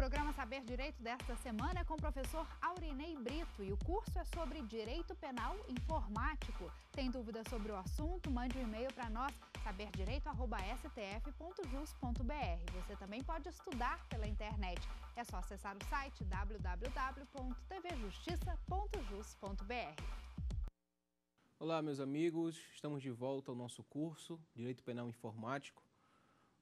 programa Saber Direito desta semana é com o professor Aurinei Brito e o curso é sobre Direito Penal Informático. Tem dúvidas sobre o assunto? Mande um e-mail para nós, saberdireito.stf.jus.br. Você também pode estudar pela internet. É só acessar o site www.tvjustiça.jus.br. Olá, meus amigos. Estamos de volta ao nosso curso Direito Penal Informático.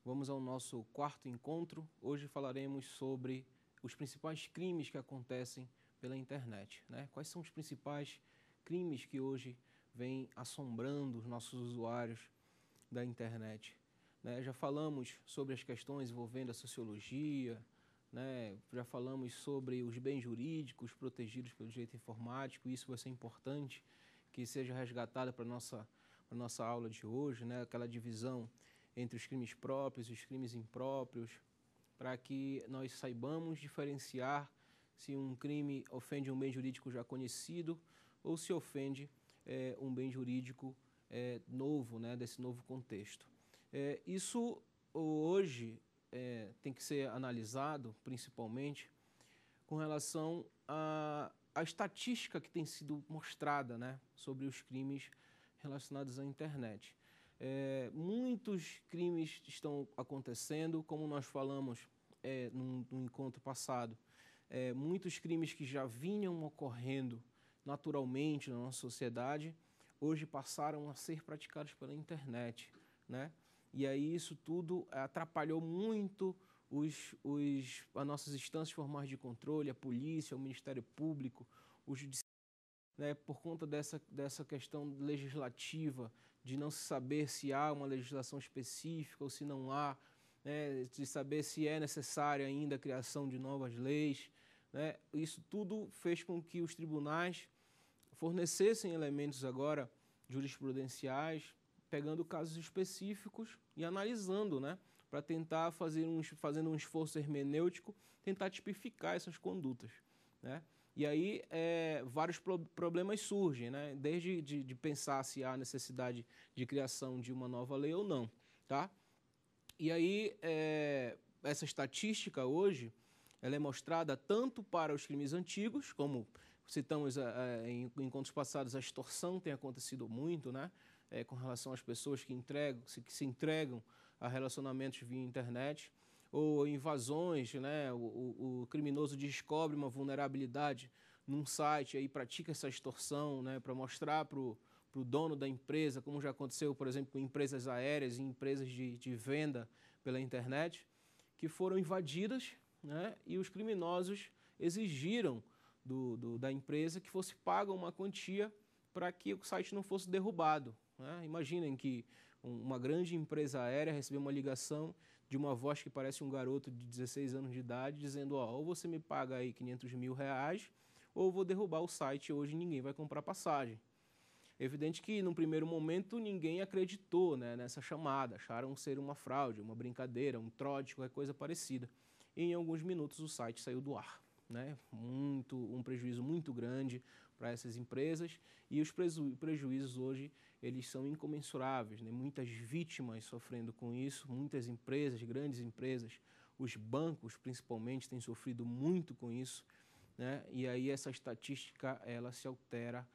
Vamos ao nosso quarto encontro. Hoje falaremos sobre os principais crimes que acontecem pela internet. Né? Quais são os principais crimes que hoje vêm assombrando os nossos usuários da internet? Né? Já falamos sobre as questões envolvendo a sociologia, né? já falamos sobre os bens jurídicos protegidos pelo direito informático, isso vai ser importante que seja resgatado para a nossa, nossa aula de hoje, né? aquela divisão entre os crimes próprios e os crimes impróprios, para que nós saibamos diferenciar se um crime ofende um bem jurídico já conhecido ou se ofende é, um bem jurídico é, novo, né, desse novo contexto. É, isso hoje é, tem que ser analisado, principalmente, com relação à, a estatística que tem sido mostrada né, sobre os crimes relacionados à internet. É, muitos crimes estão acontecendo, como nós falamos é, no, encontro passado. É, muitos crimes que já vinham ocorrendo naturalmente na nossa sociedade, hoje passaram a ser praticados pela internet. Né? E aí isso tudo atrapalhou muito os, os, as nossas instâncias formais de controle, a polícia, o Ministério Público, o Judiciário, né? por conta dessa, dessa questão legislativa de não se saber se há uma legislação específica ou se não há, né, de saber se é necessária ainda a criação de novas leis. Né, isso tudo fez com que os tribunais fornecessem elementos agora jurisprudenciais, pegando casos específicos e analisando, né, para tentar fazer um, fazendo um esforço hermenêutico, tentar tipificar essas condutas. Né? E aí é, vários pro problemas surgem, né? desde de, de, pensar se há necessidade de criação de uma nova lei ou não. Tá? E aí é, essa estatística hoje ela é mostrada tanto para os crimes antigos, como citamos é, é em encontros passados, a extorsão tem acontecido muito, né? É, com relação às pessoas que, entregam, que se entregam a relacionamentos via internet ou invasões, né? O, o, o criminoso descobre uma vulnerabilidade num site aí pratica essa extorsão, né? Para mostrar para o para o dono da empresa, como já aconteceu, por exemplo, com empresas aéreas e empresas de, de venda pela internet, que foram invadidas né, e os criminosos exigiram do, do, da empresa que fosse paga uma quantia para que o site não fosse derrubado. Né? Imaginem que uma grande empresa aérea recebeu uma ligação de uma voz que parece um garoto de 16 anos de idade, dizendo: Ó, ou você me paga aí 500 mil reais, ou vou derrubar o site hoje ninguém vai comprar passagem. É evidente que, num primeiro momento, ninguém acreditou né, nessa chamada, acharam ser uma fraude, uma brincadeira, um trote, qualquer coisa parecida. E em alguns minutos o site saiu do ar. Né? Muito, um prejuízo muito grande, para essas empresas e os prejuízos hoje eles são incomensuráveis, né? muitas vítimas sofrendo com isso, muitas empresas, grandes empresas, os bancos principalmente têm sofrido muito com isso, né? e aí essa estatística ela se altera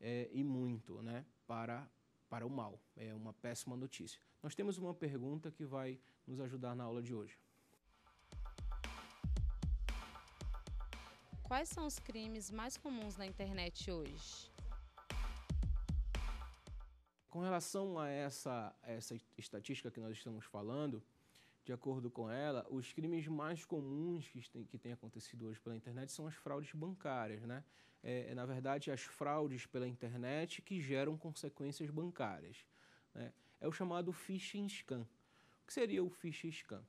é, e muito né? para, para o mal, é uma péssima notícia. Nós temos uma pergunta que vai nos ajudar na aula de hoje. quais são os crimes mais comuns na internet hoje? Com relação a essa, essa estatística que nós estamos falando, de acordo com ela, os crimes mais comuns que têm, que têm acontecido hoje pela internet são as fraudes bancárias, né? É, é, na verdade, as fraudes pela internet que geram consequências bancárias. Né? É o chamado phishing scam. O que seria o phishing scam?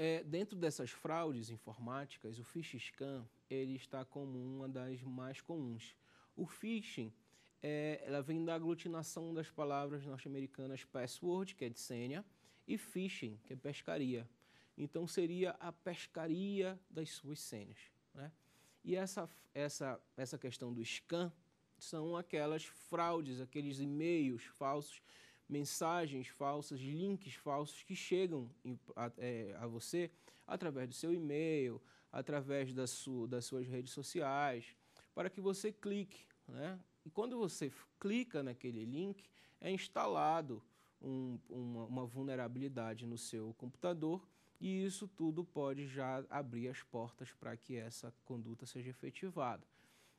É, dentro dessas fraudes informáticas, o phishing scan ele está como uma das mais comuns. O phishing é, ela vem da aglutinação das palavras norte-americanas password, que é de senha, e phishing, que é pescaria. Então seria a pescaria das suas senhas. Né? E essa, essa, essa questão do scan são aquelas fraudes, aqueles e-mails falsos mensagens falsas, links falsos que chegam a, é, a você através do seu e-mail, através da das suas redes sociais, para que você clique. Né? E quando você clica naquele link, é instalado um, uma, uma vulnerabilidade no seu computador e isso tudo pode já abrir as portas para que essa conduta seja efetivada.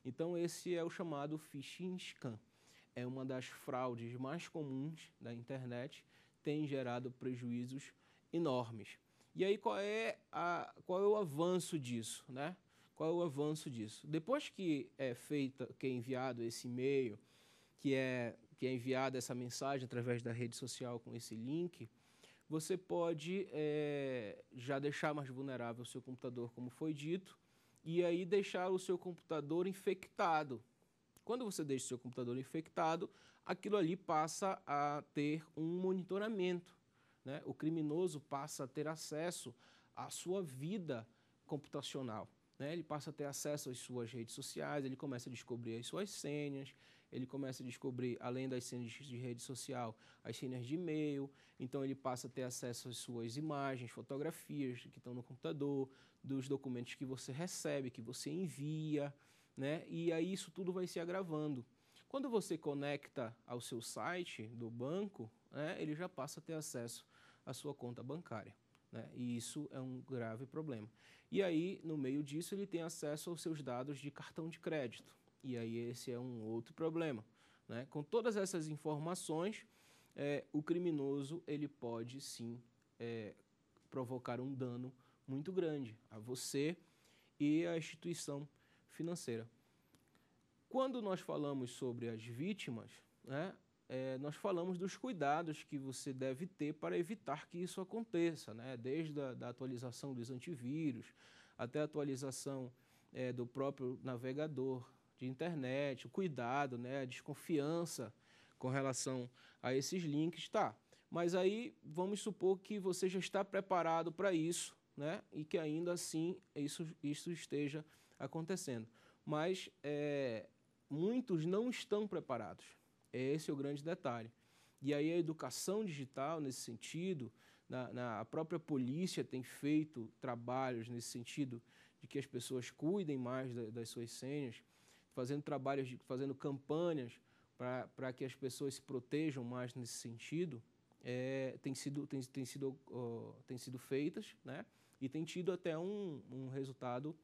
Então, esse é o chamado phishing scan é uma das fraudes mais comuns da internet, tem gerado prejuízos enormes. E aí qual é, a, qual é o avanço disso, né? Qual é o avanço disso? Depois que é feita, que é enviado esse e-mail, que é que é enviada essa mensagem através da rede social com esse link, você pode é, já deixar mais vulnerável o seu computador, como foi dito, e aí deixar o seu computador infectado quando você deixa o seu computador infectado, aquilo ali passa a ter um monitoramento. Né? O criminoso passa a ter acesso à sua vida computacional. Né? Ele passa a ter acesso às suas redes sociais, ele começa a descobrir as suas senhas, ele começa a descobrir, além das senhas de rede social, as senhas de e-mail, então ele passa a ter acesso às suas imagens, fotografias que estão no computador, dos documentos que você recebe, que você envia né? E aí isso tudo vai se agravando. Quando você conecta ao seu site do banco, né, ele já passa a ter acesso à sua conta bancária. Né? E isso é um grave problema. E aí, no meio disso, ele tem acesso aos seus dados de cartão de crédito. E aí, esse é um outro problema. Né? Com todas essas informações, é, o criminoso ele pode sim é, provocar um dano muito grande a você e à instituição financeira. Quando nós falamos sobre as vítimas, né, é, nós falamos dos cuidados que você deve ter para evitar que isso aconteça, né, desde a da atualização dos antivírus até a atualização é, do próprio navegador de internet, o cuidado, né, a desconfiança com relação a esses links, tá? Mas aí vamos supor que você já está preparado para isso, né? E que ainda assim isso, isso esteja acontecendo. Mas é, muitos não estão preparados. É, esse é o grande detalhe. E aí a educação digital, nesse sentido, na, na, a própria polícia tem feito trabalhos nesse sentido de que as pessoas cuidem mais da, das suas senhas, fazendo trabalhos, de, fazendo campanhas para que as pessoas se protejam mais nesse sentido, é, tem, sido, tem, tem, sido, uh, tem sido feitas né? e tem tido até um, um resultado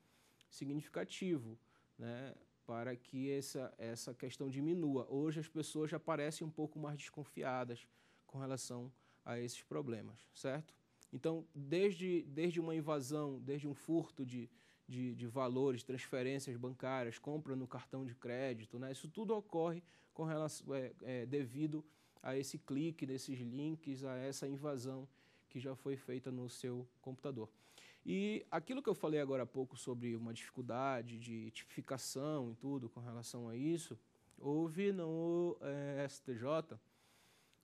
significativo, né? para que essa, essa questão diminua. Hoje as pessoas já parecem um pouco mais desconfiadas com relação a esses problemas, certo? Então, desde, desde uma invasão, desde um furto de, de, de valores, transferências bancárias, compra no cartão de crédito, né? isso tudo ocorre com relação, é, é, devido a esse clique nesses links, a essa invasão que já foi feita no seu computador. E aquilo que eu falei agora há pouco sobre uma dificuldade de tipificação e tudo com relação a isso, houve no é, eh, STJ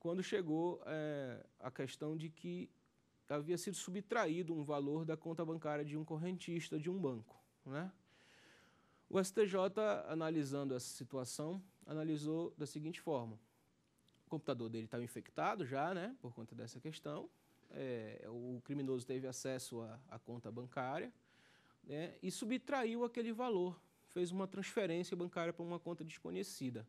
quando chegou é, a questão de que havia sido subtraído um valor da conta bancária de um correntista de um banco. Né? O STJ, analisando essa situação, analisou da seguinte forma. O computador dele estava infectado já, né, por conta dessa questão, é, o criminoso teve acesso à, conta bancária né, e subtraiu aquele valor, fez uma transferência bancária para uma conta desconhecida.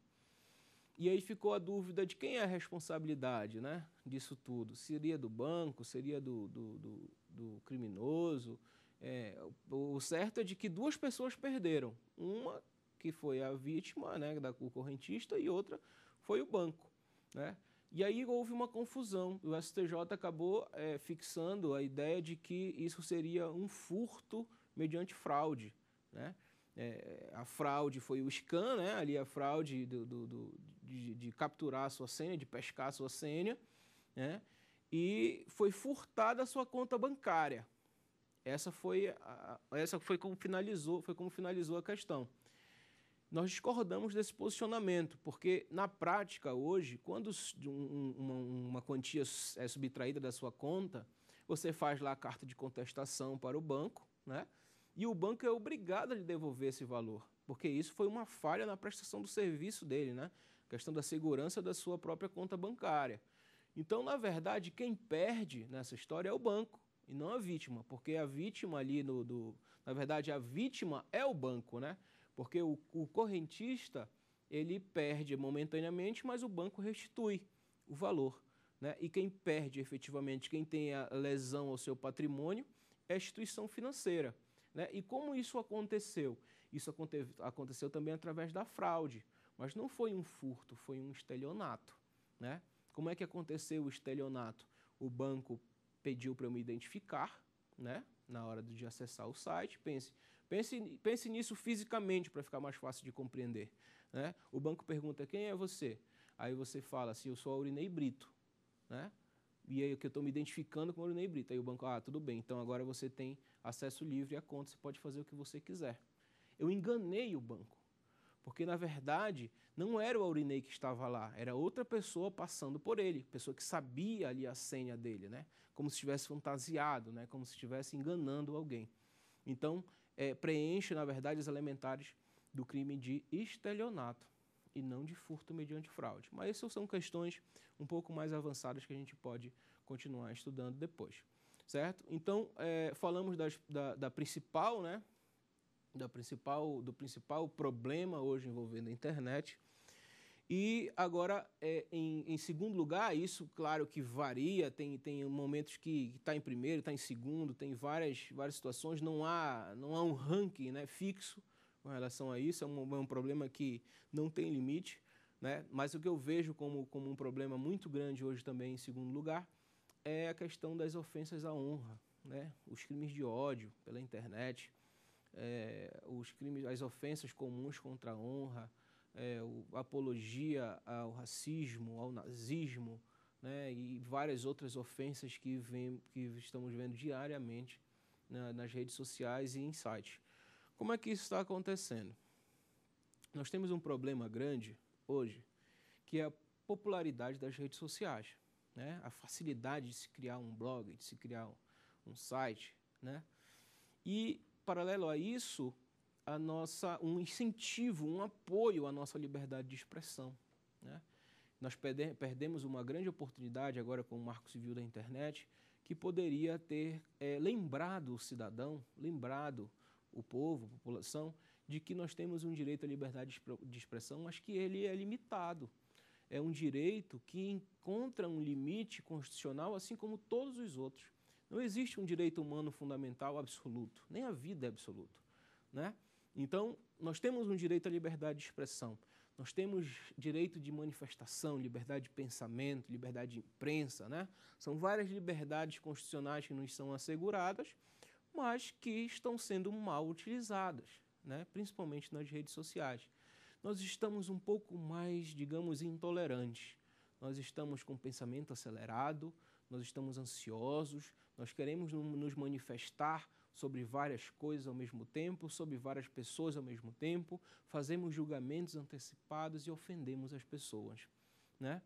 E aí ficou a dúvida de quem é a responsabilidade né, disso tudo. Seria do banco, seria do, do, do, do criminoso? É, o certo é de que duas pessoas perderam. Uma que foi a vítima, né, da, correntista, e outra foi o banco. Né? E aí houve uma confusão. O STJ acabou é, fixando a ideia de que isso seria um furto mediante fraude. Né? É, a fraude foi o scan, né? ali a fraude do, do, do de, de, capturar a sua senha, de pescar a sua senha, né? e foi furtada a sua conta bancária. Essa foi, a, essa foi como finalizou, foi como finalizou a questão. Nós discordamos desse posicionamento, porque na prática hoje, quando uma, uma quantia é subtraída da sua conta, você faz lá a carta de contestação para o banco, né? E o banco é obrigado a lhe devolver esse valor, porque isso foi uma falha na prestação do serviço dele, né? questão da segurança da sua própria conta bancária. Então, na verdade, quem perde nessa história é o banco e não a vítima, porque a vítima ali no, do, na verdade, a vítima é o banco, né? Porque o, o correntista ele perde momentaneamente, mas o banco restitui o valor. Né? E quem perde efetivamente, quem tem a lesão ao seu patrimônio, é a instituição financeira. Né? E como isso aconteceu? Isso aconte aconteceu também através da fraude, mas não foi um furto, foi um estelionato. Né? Como é que aconteceu o estelionato? O banco pediu para eu me identificar né? na hora de acessar o site. Pense, Pense, pense nisso fisicamente para ficar mais fácil de compreender. Né? O banco pergunta quem é você? Aí você fala assim, eu sou a Urinei Brito. Né? E aí que eu estou me identificando com a Urinei Brito. Aí o banco, ah, tudo bem, então agora você tem acesso livre à conta, você pode fazer o que você quiser. Eu enganei o banco. Porque, na verdade, não era o Aurinei que estava lá, era outra pessoa passando por ele, pessoa que sabia ali a senha dele, né? Como se estivesse fantasiado, né? Como se estivesse enganando alguém. Então, é, preenche, na verdade, os elementares do crime de estelionato e não de furto mediante fraude. Mas essas são questões um pouco mais avançadas que a gente pode continuar estudando depois, certo? Então, é, falamos das, da, da, principal, né? Da principal, do principal problema hoje envolvendo a internet, e agora, é, em, em, segundo lugar, isso claro que varia, tem, tem momentos que está em primeiro, está em segundo, tem várias, várias situações, não há, não há um ranking né, fixo com relação a isso, é um, é um problema que não tem limite, né? mas o que eu vejo como, como um problema muito grande hoje também, em segundo lugar, é a questão das ofensas à honra, né? os crimes de ódio pela internet, é, os crimes, as ofensas comuns contra a honra, é, o, apologia ao racismo, ao nazismo né, e várias outras ofensas que, vem, que estamos vendo diariamente né, nas redes sociais e em sites. Como é que isso está acontecendo? Nós temos um problema grande hoje, que é a popularidade das redes sociais, né? a facilidade de se criar um blog, de se criar um, um site. Né? E, paralelo a isso, a nossa, um incentivo, um apoio à nossa liberdade de expressão. Né? Nós perdemos uma grande oportunidade agora com o Marco Civil da Internet, que poderia ter é, lembrado o cidadão, lembrado o povo, a população, de que nós temos um direito à liberdade de expressão, mas que ele é limitado. É um direito que encontra um limite constitucional, assim como todos os outros. Não existe um direito humano fundamental absoluto, nem a vida é absoluta. Né? Então, nós temos um direito à liberdade de expressão, nós temos direito de manifestação, liberdade de pensamento, liberdade de imprensa, né? São várias liberdades constitucionais que nos são asseguradas, mas que estão sendo mal utilizadas, né? principalmente nas redes sociais. Nós estamos um pouco mais, digamos, intolerantes. Nós estamos com pensamento acelerado, nós estamos ansiosos, nós queremos nos manifestar sobre várias coisas ao mesmo tempo, sobre várias pessoas ao mesmo tempo, fazemos julgamentos antecipados e ofendemos as pessoas, né?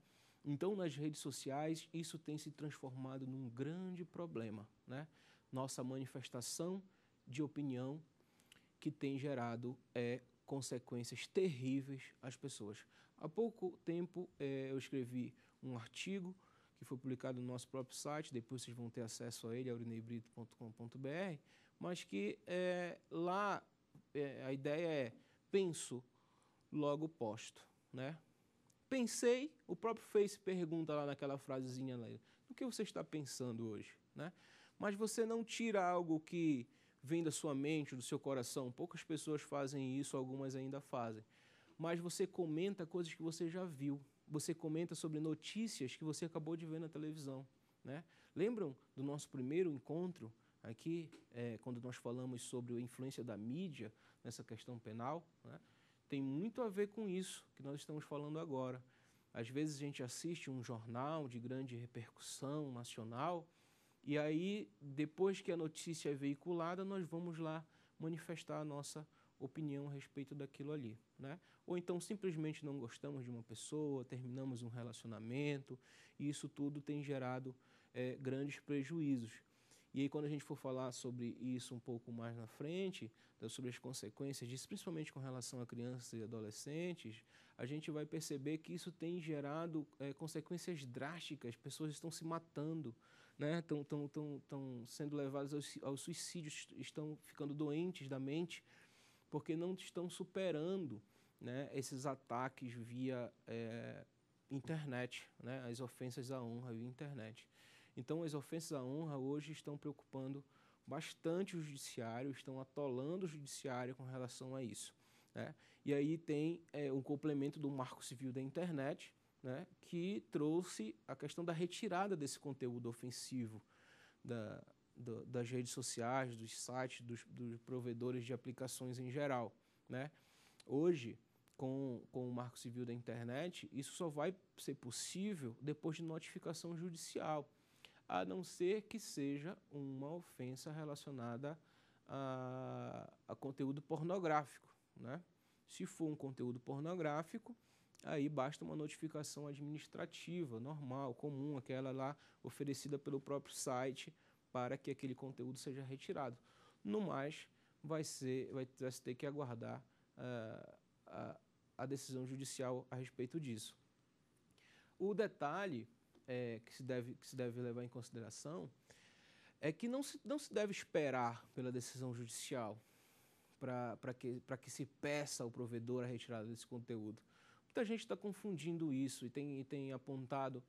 Então, nas redes sociais, isso tem se transformado num grande problema, né? Nossa manifestação de opinião que tem gerado é, consequências terríveis às pessoas. Há pouco tempo, é, eu escrevi um artigo que foi publicado no nosso próprio site, depois vocês vão ter acesso a ele, aurinebrito.com.br, mas que é, lá é, a ideia é penso, logo posto, né? Pensei, o próprio Face pergunta lá naquela frasezinha lá, no que você está pensando hoje, né? Mas você não tira algo que vem da sua mente, do seu coração. Poucas pessoas fazem isso, algumas ainda fazem. Mas você comenta coisas que você já viu, você comenta sobre notícias que você acabou de ver na televisão. Né? Lembram do nosso primeiro encontro aqui, é, quando nós falamos sobre a influência da mídia nessa questão penal? Né? Tem muito a ver com isso que nós estamos falando agora. Às vezes a gente assiste um jornal de grande repercussão nacional e aí, depois que a notícia é veiculada, nós vamos lá manifestar a nossa opinião a respeito daquilo ali. Né? Ou então simplesmente não gostamos de uma pessoa, terminamos um relacionamento, e isso tudo tem gerado é, grandes prejuízos. E aí, quando a gente for falar sobre isso um pouco mais na frente, né, sobre as consequências disso, principalmente com relação a crianças e adolescentes, a gente vai perceber que isso tem gerado é, consequências drásticas. Pessoas estão se matando, estão, né? sendo levadas ao suicídio, estão ficando doentes da mente porque não estão superando né, esses ataques via é, internet, né, as ofensas à honra via internet. Então, as ofensas à honra hoje estão preocupando bastante o judiciário, estão atolando o judiciário com relação a isso. Né? E aí tem é, um complemento do Marco Civil da Internet, né, que trouxe a questão da retirada desse conteúdo ofensivo da, do, das redes sociais, dos sites, dos, dos, provedores de aplicações em geral. Né? Hoje, com, com o marco civil da internet, isso só vai ser possível depois de notificação judicial, a não ser que seja uma ofensa relacionada a, a conteúdo pornográfico. Né? Se for um conteúdo pornográfico, aí basta uma notificação administrativa, normal, comum, aquela lá oferecida pelo próprio site para que aquele conteúdo seja retirado. No mais, vai, ser, vai, ter que aguardar uh, a, a decisão judicial a respeito disso. O detalhe é, que, se deve, que se deve levar em consideração é que não se, não se deve esperar pela decisão judicial para que, que se peça ao provedor a retirada desse conteúdo. Muita gente está confundindo isso e tem, e tem apontado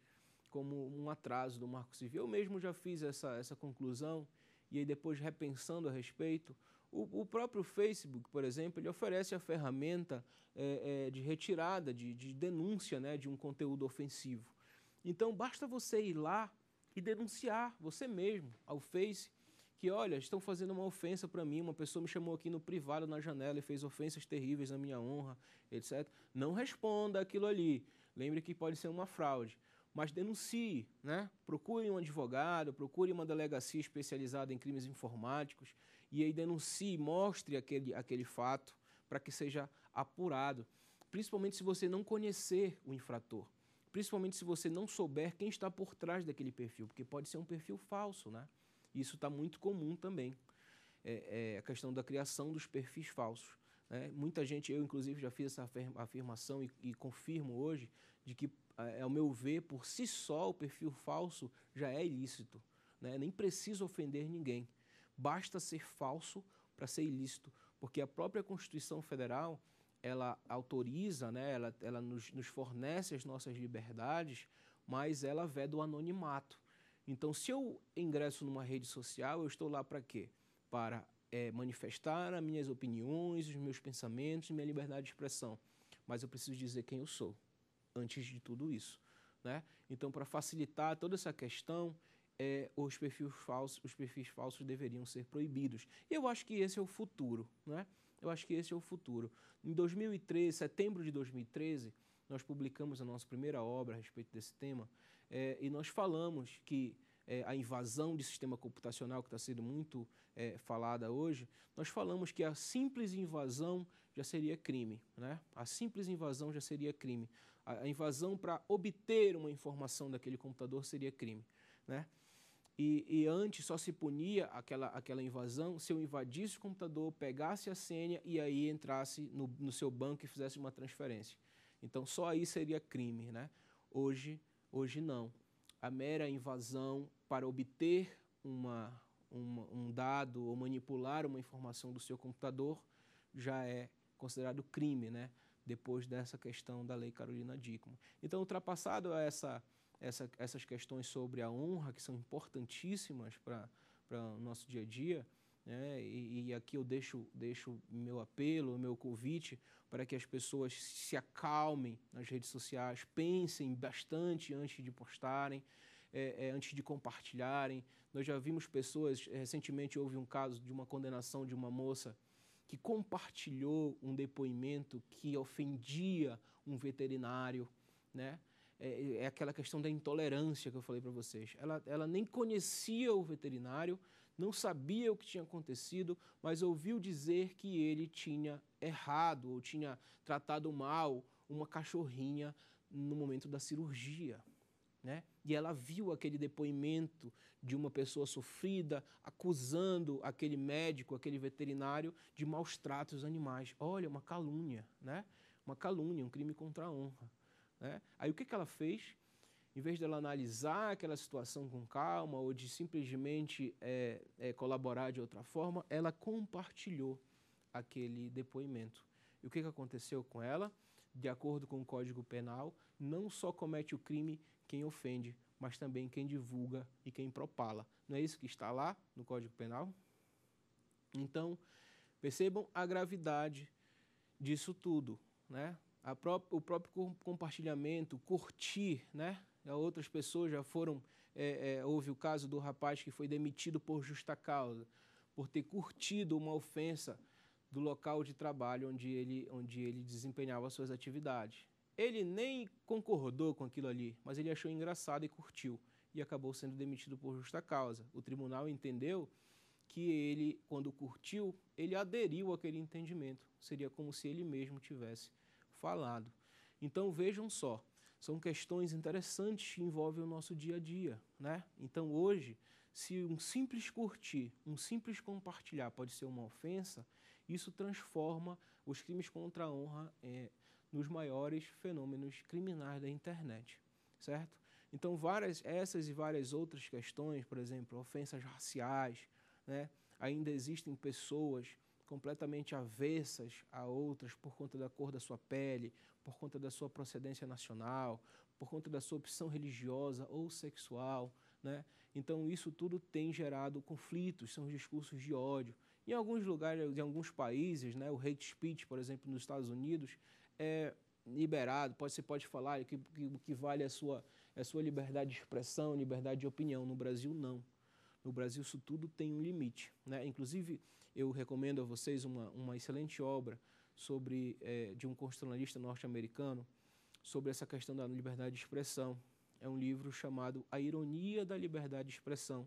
como um atraso do Marco Civil. Eu mesmo já fiz essa, essa conclusão e aí depois repensando a respeito, o, o, próprio Facebook, por exemplo, ele oferece a ferramenta é, é, de retirada, de, de, denúncia né, de um conteúdo ofensivo. Então, basta você ir lá e denunciar você mesmo ao Face que, olha, estão fazendo uma ofensa para mim, uma pessoa me chamou aqui no privado, na janela, e fez ofensas terríveis na minha honra, etc. Não responda aquilo ali. Lembre que pode ser uma fraude mas denuncie, né? Procure um advogado, procure uma delegacia especializada em crimes informáticos e aí denuncie, mostre aquele, aquele fato para que seja apurado, principalmente se você não conhecer o infrator, principalmente se você não souber quem está por trás daquele perfil, porque pode ser um perfil falso, né? Isso está muito comum também, é, é, a questão da criação dos perfis falsos. Né? Muita gente, eu inclusive já fiz essa afirmação e, e confirmo hoje, de que é, ao meu ver, por si só, o perfil falso já é ilícito. Né? Nem precisa ofender ninguém. Basta ser falso para ser ilícito, porque a própria Constituição Federal ela autoriza, né? ela, ela nos, nos fornece as nossas liberdades, mas ela veda o anonimato. Então, se eu ingresso numa rede social, eu estou lá para quê? Para é, manifestar as minhas opiniões, os meus pensamentos, minha liberdade de expressão. Mas eu preciso dizer quem eu sou antes de tudo isso. Né? Então, para facilitar toda essa questão, é, os, perfis falsos, os perfis falsos deveriam ser proibidos. E eu acho que esse é o futuro. Né? Eu acho que esse é o futuro. Em 2013, setembro de 2013, nós publicamos a nossa primeira obra a respeito desse tema é, e nós falamos que é, a invasão de sistema computacional que está sendo muito é, falada hoje, nós falamos que a simples invasão já seria crime, né? A simples invasão já seria crime. A invasão para obter uma informação daquele computador seria crime. Né? E, e, antes só se punia aquela, aquela invasão se eu invadisse o computador, pegasse a senha e aí entrasse no, no seu banco e fizesse uma transferência. Então só aí seria crime. Né? Hoje, hoje não. A mera invasão para obter uma, uma, um dado ou manipular uma informação do seu computador já é considerado crime, né? depois dessa questão da Lei Carolina Dickmann. Então, ultrapassado essa, essa, essas questões sobre a honra, que são importantíssimas para o nosso dia a dia, né? E, e, aqui eu deixo, deixo meu apelo, meu convite para que as pessoas se acalmem nas redes sociais, pensem bastante antes de postarem, é, é, antes de compartilharem. Nós já vimos pessoas, eh, recentemente houve um caso de uma condenação de uma moça que compartilhou um depoimento que ofendia um veterinário, né? É, é aquela questão da intolerância que eu falei para vocês. Ela, ela nem conhecia o veterinário, não sabia o que tinha acontecido, mas ouviu dizer que ele tinha errado ou tinha tratado mal uma cachorrinha no momento da cirurgia, né? e ela viu aquele depoimento de uma pessoa sofrida acusando aquele médico, aquele veterinário de maus tratos animais. Olha, uma calúnia, né? Uma calúnia, um crime contra a honra. Né? Aí o que, que ela fez? Em vez dela analisar aquela situação com calma ou de simplesmente é, é, colaborar de outra forma, ela compartilhou aquele depoimento. E o que, que aconteceu com ela? De acordo com o Código Penal, não só comete o crime quem ofende, mas também quem divulga e quem propala. Não é isso que está lá no Código Penal? Então, percebam a gravidade disso tudo, né? Pró o próprio compartilhamento, curtir, né? Outras pessoas já foram. É, é, houve o caso do rapaz que foi demitido por justa causa, por ter curtido uma ofensa do local de trabalho onde ele, onde ele desempenhava suas atividades. Ele nem concordou com aquilo ali, mas ele achou engraçado e curtiu e acabou sendo demitido por justa causa. O tribunal entendeu que ele, quando curtiu, ele aderiu àquele entendimento. Seria como se ele mesmo tivesse falado. Então vejam só, são questões interessantes que envolvem o nosso dia a dia, né? Então hoje, se um simples curtir, um simples compartilhar pode ser uma ofensa, isso transforma os crimes contra a honra é, nos maiores fenômenos criminais da internet, certo? Então, várias essas e várias outras questões, por exemplo, ofensas raciais, né? ainda existem pessoas completamente avessas a outras por conta da cor da sua pele, por conta da sua procedência nacional, por conta da sua opção religiosa ou sexual, né? Então isso tudo tem gerado conflitos, são discursos de ódio. Em alguns lugares, em alguns países, né, o hate speech, por exemplo, nos Estados Unidos, é liberado, pode, você pode falar que, que o que vale é a sua, é a sua liberdade de expressão, liberdade de opinião. No Brasil, não. No Brasil, isso tudo tem um limite. Né? Inclusive, eu recomendo a vocês uma, uma excelente obra sobre é, de um constitucionalista norte-americano sobre essa questão da liberdade de expressão. É um livro chamado A Ironia da Liberdade de Expressão,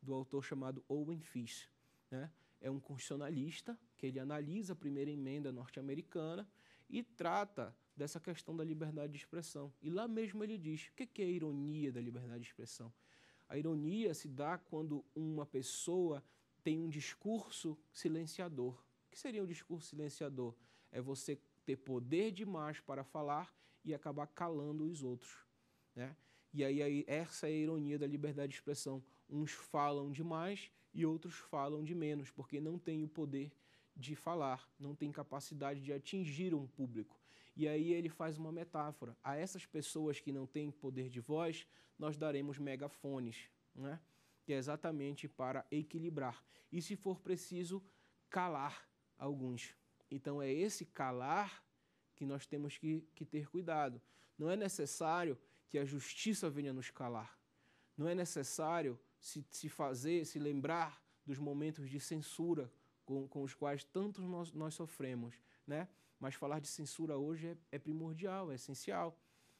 do autor chamado Owen Fish. Né? É um constitucionalista que ele analisa a primeira emenda norte-americana e trata dessa questão da liberdade de expressão. E lá mesmo ele diz: o que é a ironia da liberdade de expressão? A ironia se dá quando uma pessoa tem um discurso silenciador. O que seria um discurso silenciador? É você ter poder demais para falar e acabar calando os outros. Né? E aí, essa é a ironia da liberdade de expressão. Uns falam demais e outros falam de menos, porque não têm o poder de falar, não tem capacidade de atingir um público. E aí ele faz uma metáfora. A essas pessoas que não têm poder de voz, nós daremos megafones, né? que é exatamente para equilibrar. E se for preciso, calar alguns. Então é esse calar que nós temos que, que ter cuidado. Não é necessário que a justiça venha nos calar. Não é necessário se, se fazer, se lembrar dos momentos de censura com, com os quais tantos nós, nós sofremos, né? Mas falar de censura hoje é, é primordial, é essencial.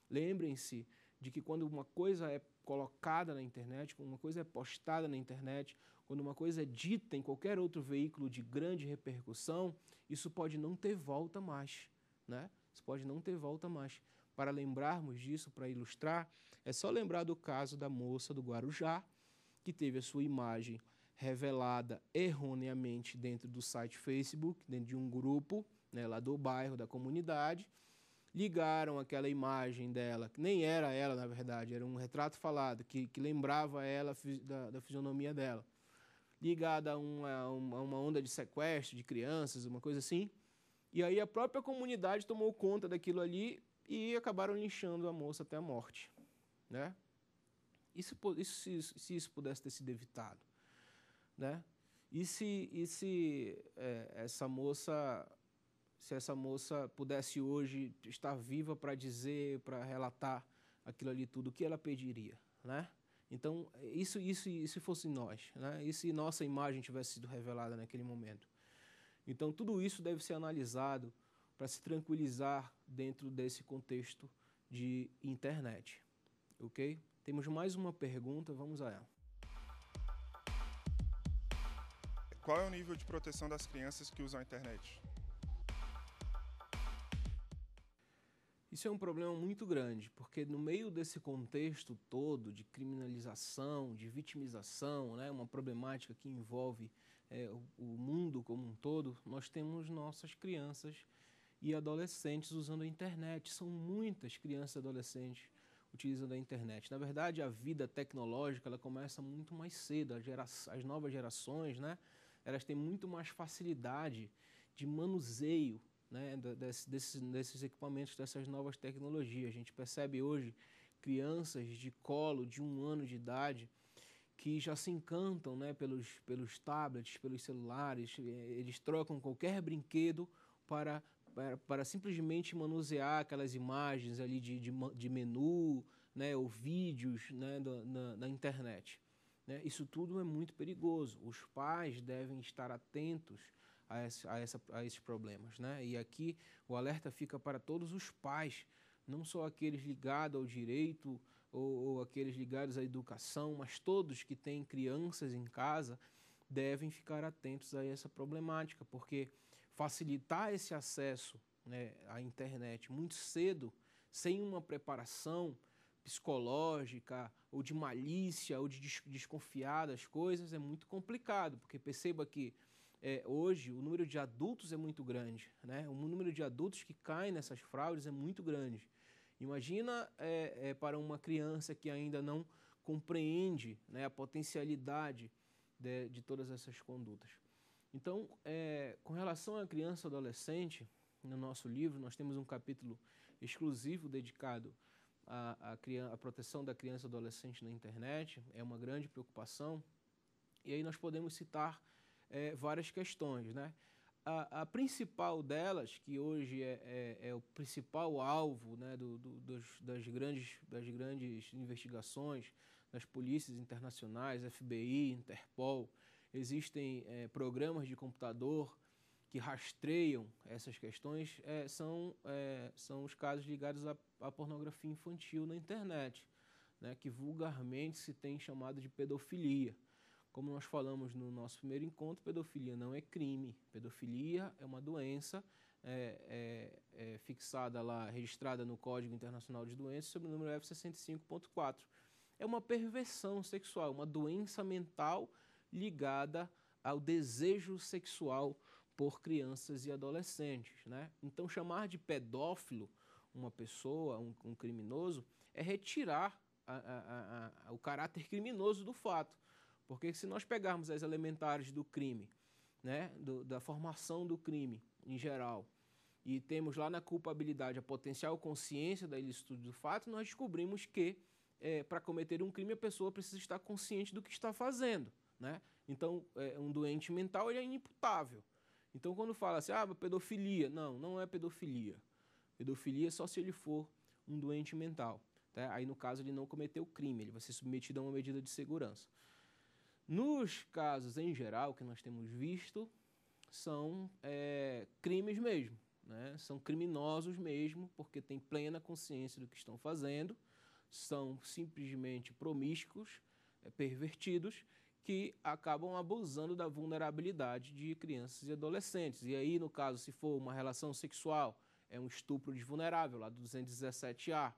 Lembrem-se de que quando uma coisa é colocada na internet, quando uma coisa é postada na internet, quando uma coisa é dita em qualquer outro veículo de grande repercussão, isso pode não ter volta mais, né? Isso pode não ter volta mais. Para lembrarmos disso, para ilustrar, é só lembrar do caso da moça do Guarujá, que teve a sua imagem revelada erroneamente dentro do site Facebook, dentro de um grupo né, lá do bairro, da comunidade. Ligaram aquela imagem dela, que nem era ela na verdade, era um retrato falado, que, que lembrava ela da, da fisionomia dela, ligada a uma, a uma onda de sequestro de crianças, uma coisa assim. E aí a própria comunidade tomou conta daquilo ali e acabaram linchando a moça até a morte. Né? Isso, isso, se, se isso pudesse ter sido evitado? né? E se, e se é, essa moça se essa moça pudesse hoje estar viva para dizer, para relatar aquilo ali tudo, o que ela pediria, né? Então, isso, isso, isso fosse nós, né? E se nossa imagem tivesse sido revelada naquele momento? Então, tudo isso deve ser analisado para se tranquilizar dentro desse contexto de internet, ok? Temos mais uma pergunta, vamos a ela. Qual é o nível de proteção das crianças que usam a internet? Isso é um problema muito grande, porque no meio desse contexto todo de criminalização, de vitimização, né, uma problemática que envolve é, o, mundo como um todo, nós temos nossas crianças e adolescentes usando a internet. São muitas crianças e adolescentes utilizando a internet. Na verdade, a vida tecnológica ela começa muito mais cedo. Gera... as novas gerações, né? elas têm muito mais facilidade de manuseio né, desses, desses equipamentos, dessas novas tecnologias. A gente percebe hoje crianças de colo de um ano de idade que já se encantam né, pelos, pelos tablets, pelos celulares, eles trocam qualquer brinquedo para, para, para simplesmente manusear aquelas imagens ali de, de, de menu né, ou vídeos né, na, na internet. Né? Isso tudo é muito perigoso. Os pais devem estar atentos a, essa, a, essa, a esses problemas. Né? E aqui o alerta fica para todos os pais, não só aqueles ligados ao direito ou, ou aqueles ligados à educação, mas todos que têm crianças em casa devem ficar atentos a essa problemática, porque facilitar esse acesso né, à internet muito cedo, sem uma preparação, psicológica ou de malícia ou de des desconfiar das coisas é muito complicado, porque perceba que é, hoje o número de adultos é muito grande, né? o número de adultos que caem nessas fraudes é muito grande. Imagina é, é, para uma criança que ainda não compreende né, a potencialidade de, de todas essas condutas. Então, é, com relação à criança e adolescente, no nosso livro, nós temos um capítulo exclusivo dedicado a, a, a proteção da criança e adolescente na internet é uma grande preocupação. E aí nós podemos citar é, várias questões, né? A, a, principal delas, que hoje é, é, é o principal alvo né, do, do, dos, das, grandes, das grandes investigações das polícias internacionais, FBI, Interpol, existem é, programas de computador que rastreiam essas questões é, são, é, são os casos ligados à, à pornografia infantil na internet, né, que vulgarmente se tem chamado de pedofilia. Como nós falamos no nosso primeiro encontro, pedofilia não é crime. Pedofilia é uma doença é, é, é fixada lá, registrada no Código Internacional de Doenças, sob o número F65.4. É uma perversão sexual, uma doença mental ligada ao desejo sexual por crianças e adolescentes. Né? Então, chamar de pedófilo uma pessoa, um, um criminoso, é retirar a, a, a, o caráter criminoso do fato. Porque se nós pegarmos as elementares do crime, né, do, da formação do crime em geral, e temos lá na culpabilidade a potencial consciência da ilicitude do fato, nós descobrimos que é, para cometer um crime a pessoa precisa estar consciente do que está fazendo. Né? Então, é, um doente mental ele é inimputável. Então, quando fala assim, ah, pedofilia, não, não é pedofilia. Pedofilia é só se ele for um doente mental. Tá? Aí, no caso, ele não cometeu crime, ele vai ser submetido a uma medida de segurança. Nos casos em geral que nós temos visto, são é, crimes mesmo, né? são criminosos mesmo, porque têm plena consciência do que estão fazendo, são simplesmente promíscuos, é, pervertidos que acabam abusando da vulnerabilidade de crianças e adolescentes. E aí, no caso, se for uma relação sexual, é um estupro de vulnerável, lá do 217A.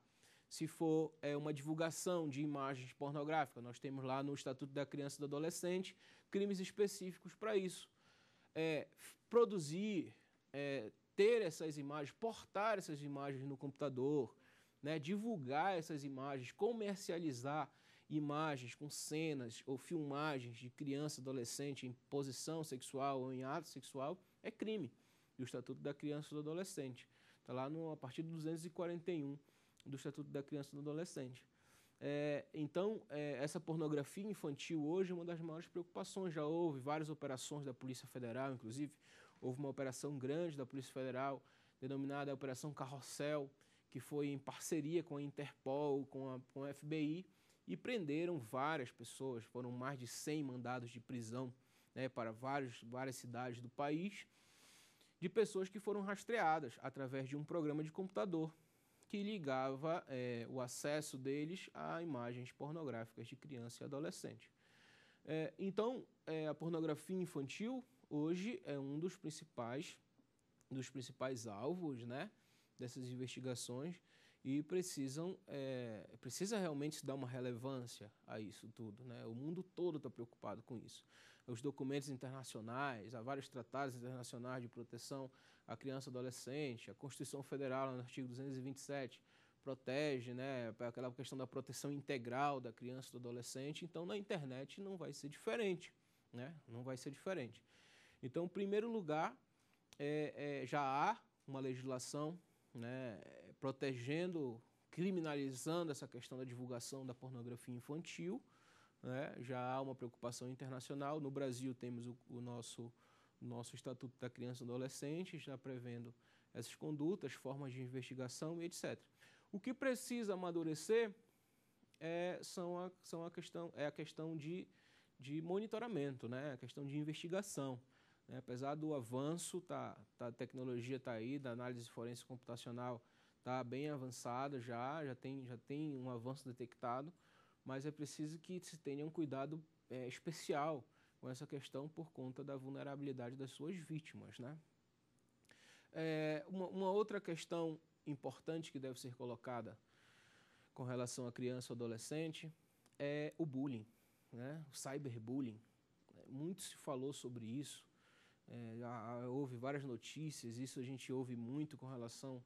Se for é, uma divulgação de imagens pornográficas, nós temos lá no Estatuto da Criança e do Adolescente crimes específicos para isso. É, produzir, é, ter essas imagens, portar essas imagens no computador, né, divulgar essas imagens, comercializar imagens, com cenas ou filmagens de criança, adolescente em posição sexual ou em ato sexual, é crime. E o Estatuto da Criança e do Adolescente. Está lá no, a partir do 241 do Estatuto da Criança e do Adolescente. É, então, é, essa pornografia infantil hoje é uma das maiores preocupações. Já houve várias operações da Polícia Federal, inclusive, houve uma operação grande da Polícia Federal, denominada Operação Carrossel, que foi em parceria com a Interpol, com a, com a FBI, e prenderam várias pessoas, foram mais de 100 mandados de prisão né, para vários, várias cidades do país, de pessoas que foram rastreadas através de um programa de computador que ligava é, o acesso deles a imagens pornográficas de criança e adolescente. É, então, é, a pornografia infantil hoje é um dos principais, dos principais alvos né, dessas investigações e precisam é, precisa realmente dar uma relevância a isso tudo. Né? O mundo todo está preocupado com isso. Os documentos internacionais, há vários tratados internacionais de proteção à criança e adolescente, a Constituição Federal, no artigo 227, protege, né, aquela questão da proteção integral da criança e do adolescente, então na internet não vai ser diferente, né? Não vai ser diferente. Então, em primeiro lugar, é, é, já há uma legislação né, protegendo, criminalizando essa questão da divulgação da pornografia infantil. Né? Já há uma preocupação internacional. No Brasil temos o, o nosso nosso Estatuto da Criança e Adolescente está prevendo essas condutas, formas de investigação e etc. O que precisa amadurecer é, são a, são a questão, é a questão de, de monitoramento, né? a questão de investigação. Né? Apesar do avanço, tá, tá, a tecnologia está aí, da análise forense computacional tá bem avançada já, já tem, já tem um avanço detectado, mas é preciso que se tenha um cuidado é, especial com essa questão por conta da vulnerabilidade das suas vítimas. Né? É, uma, uma, outra questão importante que deve ser colocada com relação à criança ou adolescente é o bullying, né? o cyberbullying. É, muito se falou sobre isso, é, já houve várias notícias, isso a gente ouve muito com relação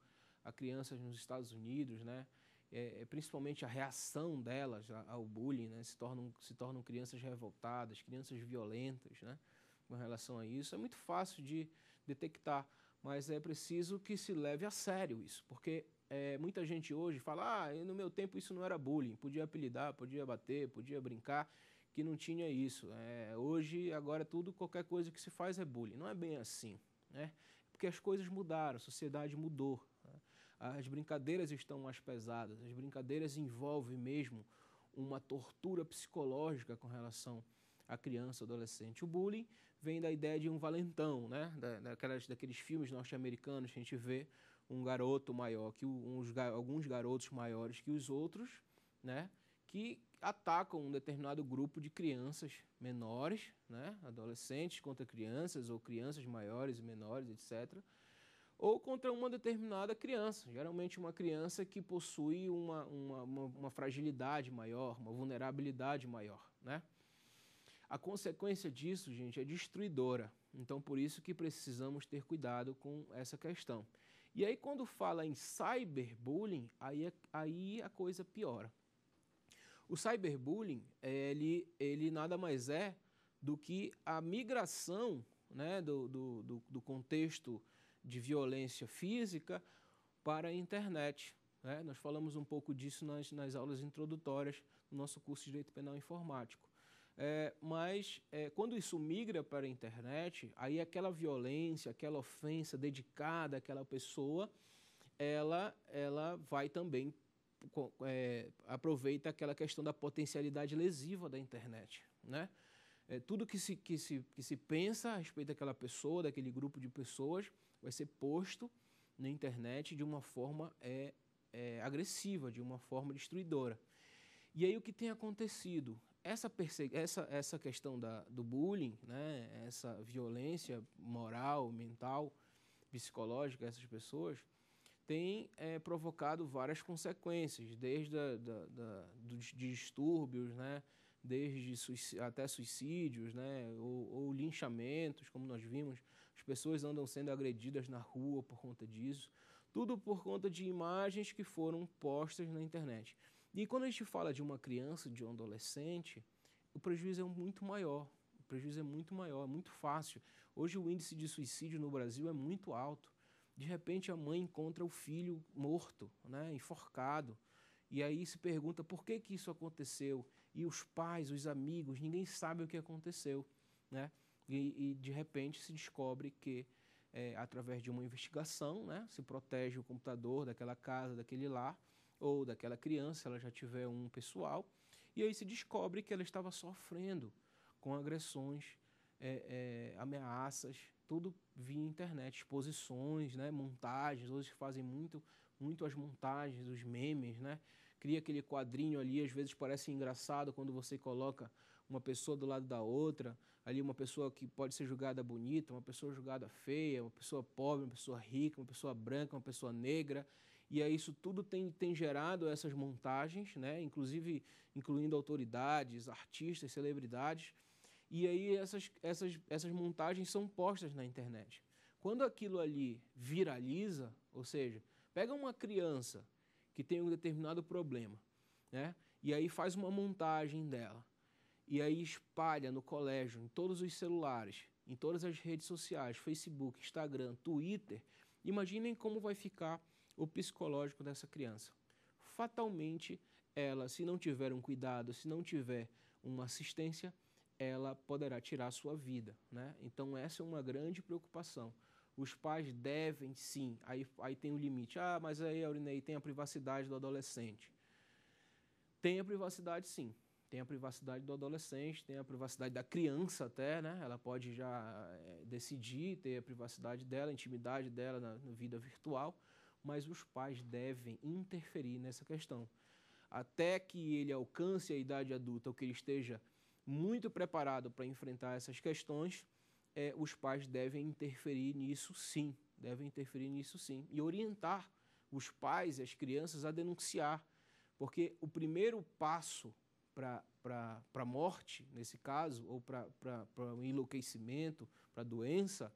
a crianças nos Estados Unidos, né? É, é principalmente a reação delas ao bullying, né? se, tornam, se tornam crianças revoltadas, crianças violentas né? com relação a isso. É muito fácil de detectar, mas é preciso que se leve a sério isso, porque é, muita gente hoje fala: ah, no meu tempo isso não era bullying, podia apelidar, podia bater, podia brincar, que não tinha isso. É, hoje, agora, tudo, qualquer coisa que se faz é bullying. Não é bem assim, né? porque as coisas mudaram, a sociedade mudou, as brincadeiras estão mais pesadas, as brincadeiras envolvem mesmo uma tortura psicológica com relação à criança, adolescente. O bullying vem da ideia de um valentão, né? Da, daquelas, daqueles filmes norte-americanos que a gente vê um garoto maior que uns, alguns garotos maiores que os outros, né? Que atacam um determinado grupo de crianças menores, né? adolescentes contra crianças ou crianças maiores e menores, etc ou contra uma determinada criança, geralmente uma criança que possui uma, uma, uma, uma fragilidade maior, uma vulnerabilidade maior, né? A consequência disso, gente, é destruidora. Então, por isso que precisamos ter cuidado com essa questão. E aí, quando fala em cyberbullying, aí, é, aí a coisa piora. O cyberbullying, ele, ele nada mais é do que a migração né, do, do, do, do contexto de violência física para a internet. Né? Nós falamos um pouco disso nas, nas aulas introdutórias do nosso curso de Direito Penal Informático. É, mas é, quando isso migra para a internet, aí aquela violência, aquela ofensa dedicada àquela pessoa, ela, ela vai também, é, aproveita aquela questão da potencialidade lesiva da internet, né? é, tudo que se, que, se, que se pensa a respeito daquela pessoa, daquele grupo de pessoas, vai ser posto na internet de uma forma é, é, agressiva, de uma forma destruidora. E aí o que tem acontecido? Essa, essa, essa questão da, do bullying, né, essa violência moral, mental, psicológica essas pessoas, tem é, provocado várias consequências, desde a, da, da, dos distúrbios, né, desde até suicídios, né, ou, ou, linchamentos, como nós vimos, as pessoas andam sendo agredidas na rua por conta disso, tudo por conta de imagens que foram postas na internet. E quando a gente fala de uma criança, de um adolescente, o prejuízo é muito maior. O prejuízo é muito maior, é muito fácil. Hoje o índice de suicídio no Brasil é muito alto. De repente a mãe encontra o filho morto, né, enforcado. E aí se pergunta por que, que isso aconteceu e os pais, os amigos, ninguém sabe o que aconteceu, né? E, e de repente se descobre que é, através de uma investigação, né, se protege o computador daquela casa, daquele lar ou daquela criança, ela já tiver um pessoal, e aí se descobre que ela estava sofrendo com agressões, é, é, ameaças, tudo via internet, exposições, né, montagens, hoje fazem muito, muito as montagens, os memes, né, cria aquele quadrinho ali, às vezes parece engraçado quando você coloca uma pessoa do lado da outra, ali uma pessoa que pode ser julgada bonita, uma pessoa julgada feia, uma pessoa pobre, uma pessoa rica, uma pessoa branca, uma pessoa negra. E aí isso tudo tem, tem gerado essas montagens, né? inclusive incluindo autoridades, artistas, celebridades. E aí essas, essas, essas montagens são postas na internet. Quando aquilo ali viraliza, ou seja, pega uma criança que tem um determinado problema, né? E aí faz uma montagem dela. E aí espalha no colégio, em todos os celulares, em todas as redes sociais, Facebook, Instagram, Twitter. Imaginem como vai ficar o psicológico dessa criança. Fatalmente, ela, se não tiver um cuidado, se não tiver uma assistência, ela poderá tirar a sua vida, né? Então essa é uma grande preocupação. Os pais devem sim, aí, aí tem um limite. Ah, mas aí, Aurinei, tem a privacidade do adolescente. Tem a privacidade sim. Tem a privacidade do adolescente, tem a privacidade da criança até, né? Ela pode já é, decidir ter a privacidade dela, a intimidade dela na, na vida virtual, mas os pais devem interferir nessa questão. Até que ele alcance a idade adulta ou que ele esteja muito preparado para enfrentar essas questões, é, os pais devem interferir nisso sim, devem interferir nisso sim, e orientar os pais e as crianças a denunciar, porque o primeiro passo para a morte, nesse caso, ou para o um enlouquecimento, para a doença,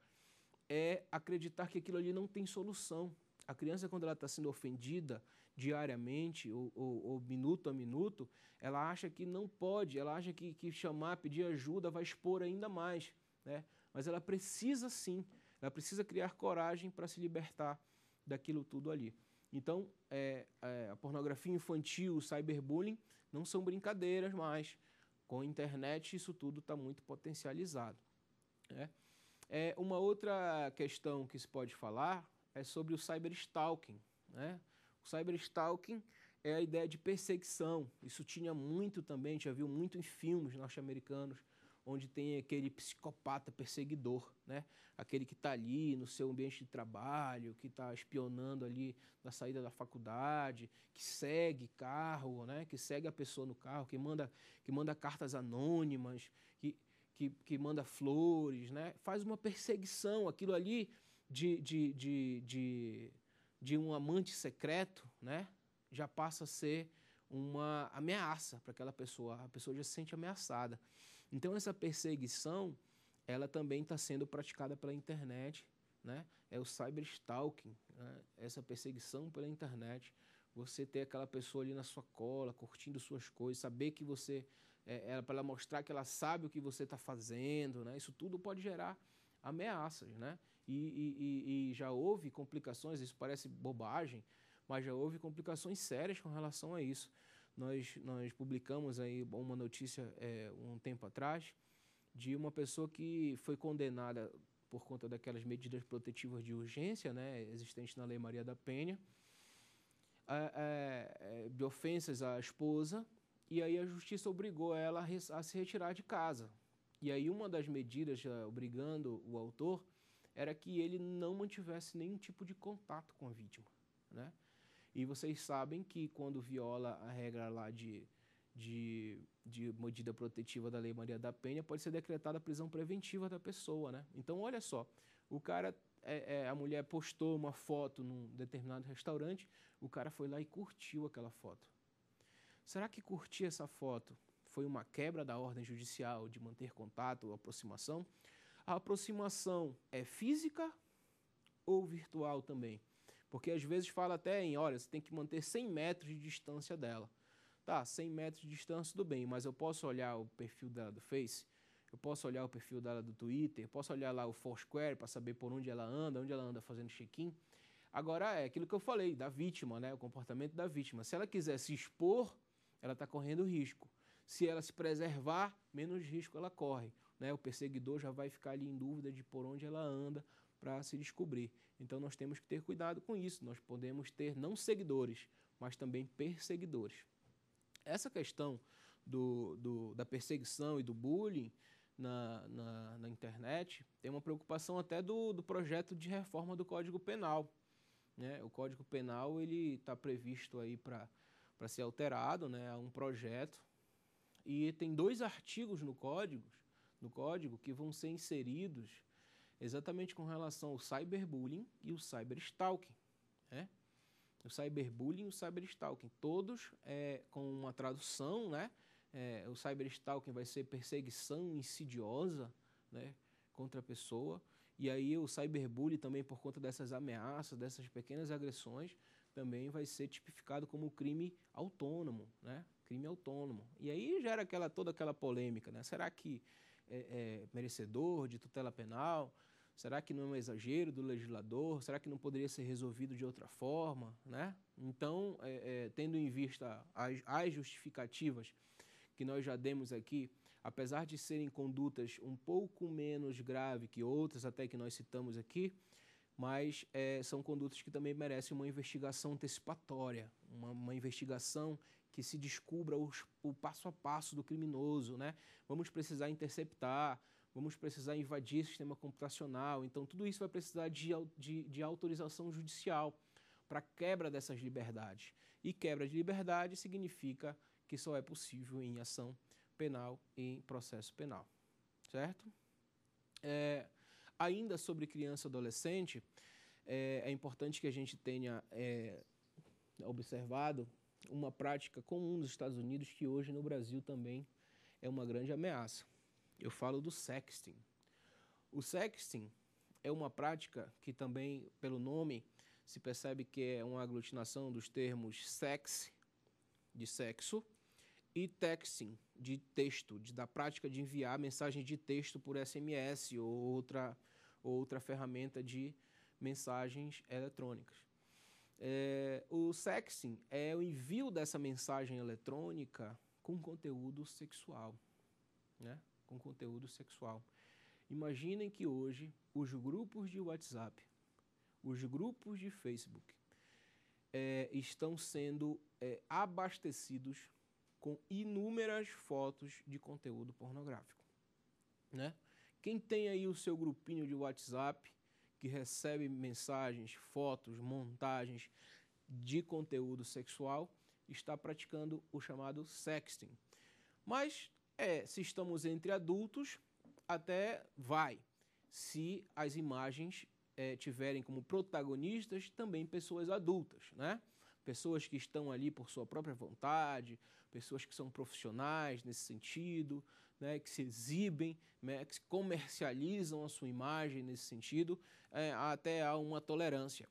é acreditar que aquilo ali não tem solução. A criança, quando ela está sendo ofendida diariamente ou, ou, ou, minuto a minuto, ela acha que não pode, ela acha que, que chamar, pedir ajuda vai expor ainda mais. Né? mas ela precisa sim, ela precisa criar coragem para se libertar daquilo tudo ali. Então, é, é, a pornografia infantil, o cyberbullying, não são brincadeiras mais. Com a internet, isso tudo está muito potencializado. Né? É, uma outra questão que se pode falar é sobre o cyberstalking. Né? O cyberstalking é a ideia de perseguição. Isso tinha muito também, já viu muito em filmes norte-americanos onde tem aquele psicopata perseguidor, né? Aquele que está ali no seu ambiente de trabalho, que está espionando ali na saída da faculdade, que segue carro, né? Que segue a pessoa no carro, que manda, que manda cartas anônimas, que, que, que manda flores, né? Faz uma perseguição, aquilo ali de, de, de, de, de um amante secreto, né? Já passa a ser uma ameaça para aquela pessoa, a pessoa já se sente ameaçada. Então essa perseguição, ela também está sendo praticada pela internet, né? É o cyberstalking, né? essa perseguição pela internet. Você ter aquela pessoa ali na sua cola, curtindo suas coisas, saber que você, é, ela, é, para ela mostrar que ela sabe o que você está fazendo, né? Isso tudo pode gerar ameaças, né? E, e, e, já houve complicações, isso parece bobagem, mas já houve complicações sérias com relação a isso. Nós, nós publicamos aí uma notícia é, um tempo atrás de uma pessoa que foi condenada por conta daquelas medidas protetivas de urgência né, existentes na Lei Maria da Penha, é, é, de ofensas à esposa, e aí a justiça obrigou ela a se retirar de casa. E aí uma das medidas eh, obrigando o autor era que ele não mantivesse nenhum tipo de contato com a vítima, né? E vocês sabem que quando viola a regra lá de, de, de medida protetiva da Lei Maria da Penha, pode ser decretada a prisão preventiva da pessoa, né? Então, olha só, o cara é, é, a mulher postou uma foto num determinado restaurante, o cara foi lá e curtiu aquela foto. Será que curtir essa foto foi uma quebra da ordem judicial de manter contato ou aproximação? A aproximação é física ou virtual também? Porque às vezes fala até em, olha, você tem que manter 100 metros de distância dela. Tá, 100 metros de distância, tudo bem, mas eu posso olhar o perfil dela do Face, eu posso olhar o perfil dela do Twitter, posso olhar lá o Foursquare para saber por onde ela anda, onde ela anda fazendo check-in. Agora, é aquilo que eu falei, da vítima, né? o comportamento da vítima. Se ela quiser se expor, ela está correndo risco. Se ela se preservar, menos risco ela corre. Né? O perseguidor já vai ficar ali em dúvida de por onde ela anda para se descobrir. Então nós temos que ter cuidado com isso. Nós podemos ter não seguidores, mas também perseguidores. Essa questão do, do, da perseguição e do bullying na, na, na internet tem uma preocupação até do, do projeto de reforma do Código Penal. Né? O Código Penal ele está previsto aí para para ser alterado, né, é um projeto. E tem dois artigos no código, no código que vão ser inseridos exatamente com relação ao cyberbullying e o cyberstalking. Né? O cyberbullying e o cyberstalking, todos é, com uma tradução, né? É, o cyberstalking vai ser perseguição insidiosa né? contra a pessoa, e aí o cyberbullying também por conta dessas ameaças, dessas pequenas agressões, também vai ser tipificado como crime autônomo, né? crime autônomo. E aí gera aquela, toda aquela polêmica, né? será que é, é merecedor de tutela penal? Será que não é um exagero do legislador? Será que não poderia ser resolvido de outra forma? Né? Então, é, é, tendo em vista as, as justificativas que nós já demos aqui, apesar de serem condutas um pouco menos graves que outras, até que nós citamos aqui, mas é, são condutas que também merecem uma investigação antecipatória, uma, uma investigação que se descubra os, o passo a passo do criminoso, né? Vamos precisar interceptar, vamos precisar invadir o sistema computacional. Então, tudo isso vai precisar de, de, de autorização judicial para quebra dessas liberdades. E quebra de liberdade significa que só é possível em ação penal e em processo penal. Certo? É, ainda sobre criança e adolescente, é, é importante que a gente tenha é, observado uma prática comum nos Estados Unidos que hoje no Brasil também é uma grande ameaça. Eu falo do sexting. O sexting é uma prática que também, pelo nome, se percebe que é uma aglutinação dos termos sex, de sexo, e texting, de texto, de, da prática de enviar mensagem de texto por SMS ou outra, outra ferramenta de mensagens eletrônicas. É, o sexting é o envio dessa mensagem eletrônica com conteúdo sexual. Né? com conteúdo sexual. Imaginem que hoje os grupos de WhatsApp, os grupos de Facebook é, estão sendo é, abastecidos com inúmeras fotos de conteúdo pornográfico. Né? Quem tem aí o seu grupinho de WhatsApp que recebe mensagens, fotos, montagens de conteúdo sexual está praticando o chamado sexting. Mas é, se estamos entre adultos, até vai. Se as imagens é, tiverem como protagonistas também pessoas adultas, né? Pessoas que estão ali por sua própria vontade, pessoas que são profissionais nesse sentido, né, que se exibem, né, que comercializam a sua imagem nesse sentido, é, até há uma tolerância.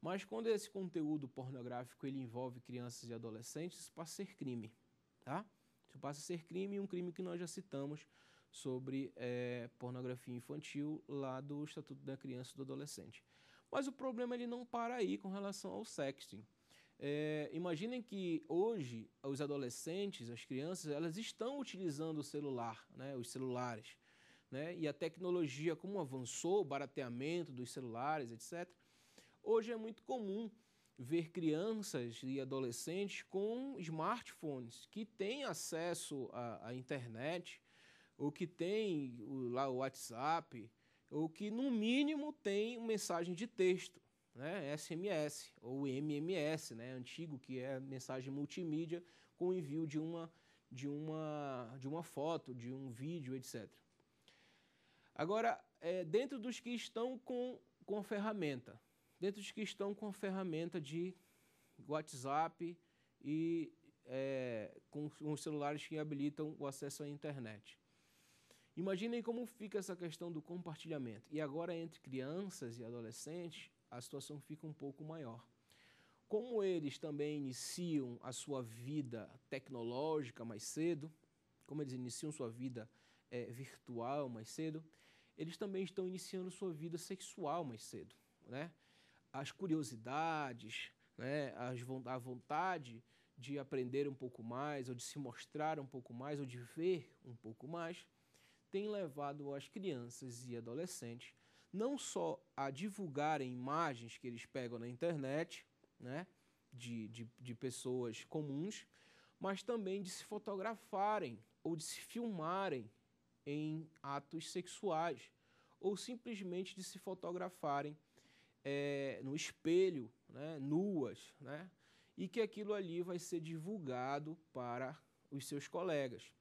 Mas quando esse conteúdo pornográfico ele envolve crianças e adolescentes, isso passa a ser crime, tá? passa a ser crime um crime que nós já citamos sobre é, pornografia infantil lá do Estatuto da Criança e do Adolescente. Mas o problema ele não para aí com relação ao sexting. É, imaginem que hoje os adolescentes, as crianças, elas estão utilizando o celular, né, os celulares. Né, e a tecnologia, como avançou, o barateamento dos celulares, etc., hoje é muito comum ver crianças e adolescentes com smartphones que têm acesso à, à internet, ou que têm o, lá o WhatsApp, ou que no mínimo tem mensagem de texto, né? SMS ou MMS, né? antigo que é mensagem multimídia com envio de uma de uma de uma foto, de um vídeo, etc. Agora, é, dentro dos que estão com, com a ferramenta, dentro de que estão com a ferramenta de WhatsApp e é, com os celulares que habilitam o acesso à internet. Imaginem como fica essa questão do compartilhamento. E agora, entre crianças e adolescentes, a situação fica um pouco maior. Como eles também iniciam a sua vida tecnológica mais cedo, como eles iniciam sua vida é, virtual mais cedo, eles também estão iniciando sua vida sexual mais cedo. Né? as curiosidades, né, as, a vontade de aprender um pouco mais, ou de se mostrar um pouco mais, ou de ver um pouco mais, tem levado as crianças e adolescentes não só a divulgarem imagens que eles pegam na internet, né, de, de, de pessoas comuns, mas também de se fotografarem ou de se filmarem em atos sexuais, ou simplesmente de se fotografarem é, no espelho, né, nuas, né, e que aquilo ali vai ser divulgado para os seus colegas.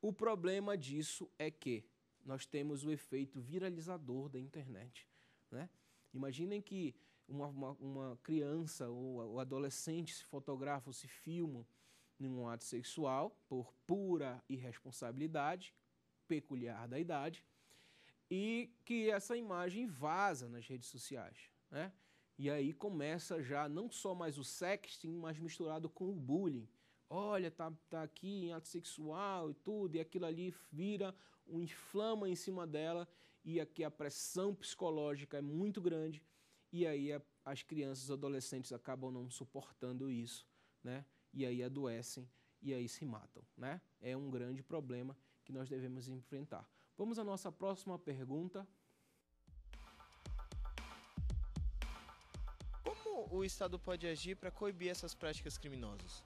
O problema disso é que nós temos o efeito viralizador da internet. Né? Imaginem que uma, uma, uma criança ou, ou adolescente se fotografa ou se filma em um ato sexual por pura irresponsabilidade, peculiar da idade, e que essa imagem vaza nas redes sociais né? E aí começa já não só mais o sexting, mas misturado com o bullying. Olha, tá, tá aqui em ato sexual e tudo, e aquilo ali vira um inflama em cima dela, e aqui a pressão psicológica é muito grande, e aí a, as crianças, os adolescentes acabam não suportando isso, né? E aí adoecem e aí se matam, né? É um grande problema que nós devemos enfrentar. Vamos à nossa próxima pergunta. Como o Estado pode agir para coibir essas práticas criminosas?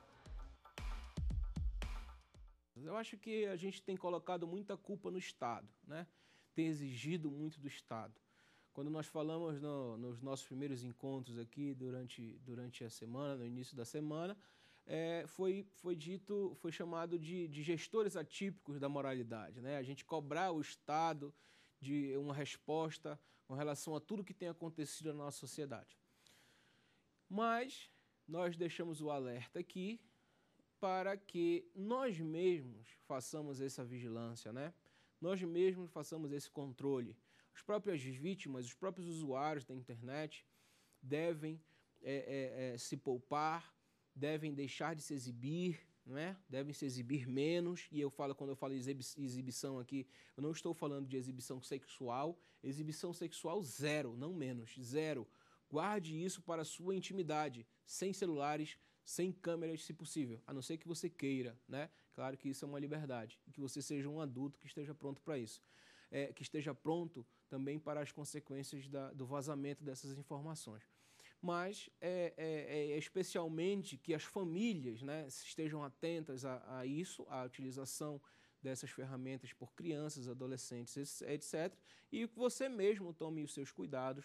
Eu acho que a gente tem colocado muita culpa no Estado, né? tem exigido muito do Estado. Quando nós falamos no, nos nossos primeiros encontros aqui durante, durante a semana, no início da semana, é, foi, foi dito, foi chamado de, de gestores atípicos da moralidade. Né? A gente cobrar o Estado de uma resposta com relação a tudo que tem acontecido na nossa sociedade. Mas nós deixamos o alerta aqui para que nós mesmos façamos essa vigilância, né? Nós mesmos façamos esse controle. As próprias vítimas, os próprios usuários da internet devem é, é, é, se poupar, devem deixar de se exibir, né? devem se exibir menos. E eu falo, quando eu falo exibi exibição aqui, eu não estou falando de exibição sexual, exibição sexual zero, não menos, zero. Guarde isso para sua intimidade, sem celulares, sem câmeras, se possível, a não ser que você queira, né? Claro que isso é uma liberdade, que você seja um adulto que esteja pronto para isso, é, que esteja pronto também para as consequências da, do vazamento dessas informações. Mas é, é, é, especialmente que as famílias né, estejam atentas a, a isso, a utilização dessas ferramentas por crianças, adolescentes, etc. E que você mesmo tome os seus cuidados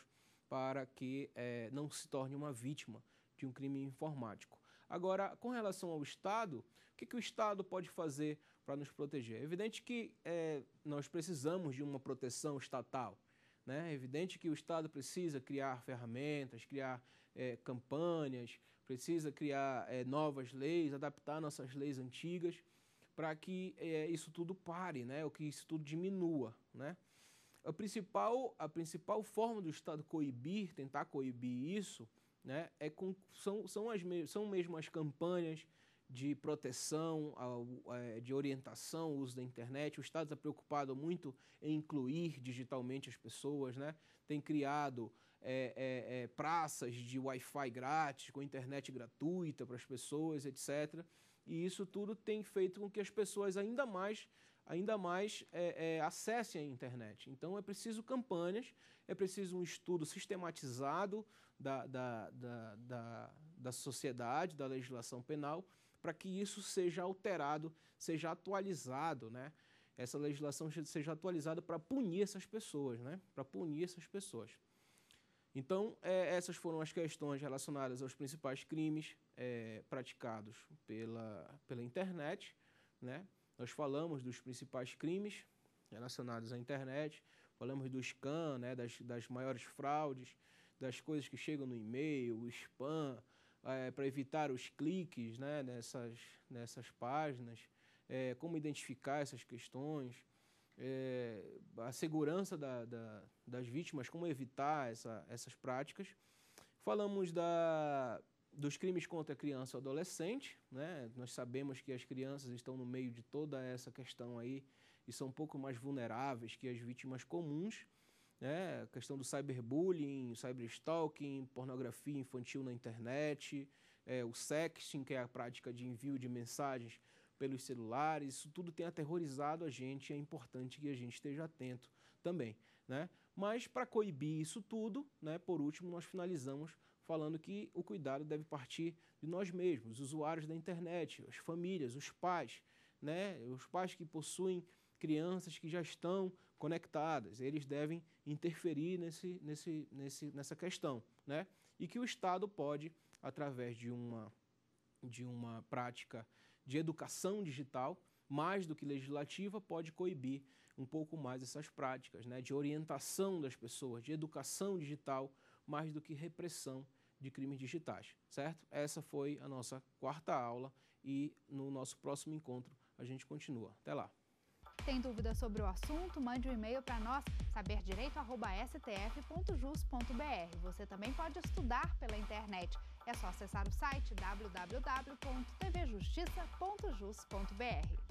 para que é, não se torne uma vítima de um crime informático. Agora, com relação ao Estado, o que, que o Estado pode fazer para nos proteger? É evidente que é, nós precisamos de uma proteção estatal. Né? É evidente que o Estado precisa criar ferramentas, criar é, campanhas, precisa criar é, novas leis, adaptar nossas leis antigas para que é, isso tudo pare, né? ou que isso tudo diminua. Né? A principal, a principal forma do Estado coibir, tentar coibir isso, né, é com, são, são, as, são mesmo as campanhas de proteção, é, de orientação, uso da internet. O Estado está preocupado muito em incluir digitalmente as pessoas, né? tem criado é, é, é, praças de Wi-Fi grátis, com internet gratuita para as pessoas, etc. E isso tudo tem feito com que as pessoas ainda mais ainda mais é, é, acesse a internet. Então é preciso campanhas, é preciso um estudo sistematizado da, da, da, da, da sociedade, da legislação penal, para que isso seja alterado, seja atualizado, né? Essa legislação seja atualizada para punir essas pessoas, né? Para punir essas pessoas. Então, é, essas foram as questões relacionadas aos principais crimes é, praticados pela, pela internet, né? Nós falamos dos principais crimes relacionados à internet, falamos do scan, né, das, das maiores fraudes, das coisas que chegam no e-mail, o spam, é, para evitar os cliques né, nessas, nessas páginas, é, como identificar essas questões, é, a segurança da, da, das vítimas, como evitar essa, essas práticas. Falamos da dos crimes contra criança ou adolescente, né? Nós sabemos que as crianças estão no meio de toda essa questão aí e são um pouco mais vulneráveis que as vítimas comuns, né? A questão do cyberbullying, cyberstalking, pornografia infantil na internet, é, o sexting, que é a prática de envio de mensagens pelos celulares, isso tudo tem aterrorizado a gente, é importante que a gente esteja atento também, né? Mas para coibir isso tudo, né, por último, nós finalizamos falando que o cuidado deve partir de nós mesmos, usuários da internet, as famílias, os pais, né? os pais que possuem crianças que já estão conectadas, eles devem interferir nesse, nesse, nesse, nessa questão, né? E que o Estado pode, através de uma, de uma prática de educação digital, mais do que legislativa, pode coibir um pouco mais essas práticas, né? De orientação das pessoas, de educação digital, mais do que repressão de crimes digitais, certo? Essa foi a nossa quarta aula e no nosso próximo encontro a gente continua. Até lá! Tem dúvida sobre o assunto? Mande um e-mail para nós, saberdireito.stf.jus.br. Você também pode estudar pela internet. É só acessar o site www.tvjustiça.jus.br.